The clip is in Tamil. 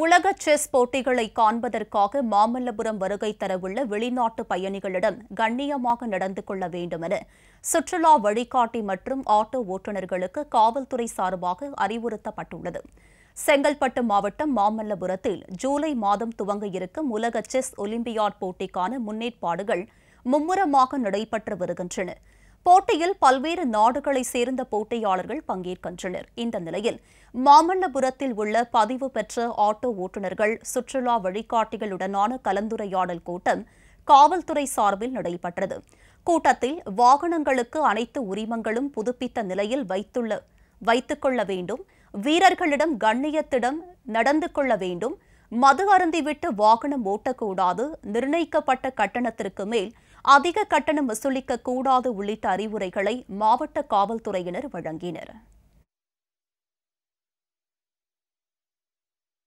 உலக செஸ் போட்டிகளை காண்பதற்காக மாமல்லபுரம் வருகை தரவுள்ள வெளிநாட்டு பயணிகளிடம் கண்ணியமாக நடந்து கொள்ள வேண்டும் என சுற்றுலா வழிகாட்டி மற்றும் ஆட்டோ ஓட்டுநர்களுக்கு காவல்துறை சார்பாக அறிவுறுத்தப்பட்டுள்ளது செங்கல்பட்டு மாவட்டம் மாமல்லபுரத்தில் ஜூலை மாதம் துவங்க இருக்கும் உலக செஸ் ஒலிம்பியாட் போட்டிக்கான முன்னேற்பாடுகள் மும்முரமாக நடைபெற்று வருகின்றன போட்டியில் பல்வேறு நாடுகளை சேர்ந்த போட்டியாளர்கள் பங்கேற்கின்றனர் இந்த நிலையில் மாமல்லபுரத்தில் உள்ள பதிவு பெற்ற ஆட்டோ ஓட்டுநர்கள் சுற்றுலா வழிகாட்டிகளுடனான கலந்துரையாடல் கூட்டம் காவல்துறை சார்பில் நடைபெற்றது கூட்டத்தில் வாகனங்களுக்கு அனைத்து உரிமங்களும் புதுப்பித்த நிலையில் வைத்துள்ள கொள்ள வேண்டும் வீரர்களிடம் கண்ணியத்திடம் நடந்து கொள்ள வேண்டும் மது அருந்திவிட்டு வாகனம் ஓட்டக்கூடாது நிர்ணயிக்கப்பட்ட கட்டணத்திற்கு மேல் அதிக கட்டணம் வசூலிக்க கூடாது உள்ளிட்ட அறிவுரைகளை மாவட்ட காவல்துறையினர் வழங்கினர்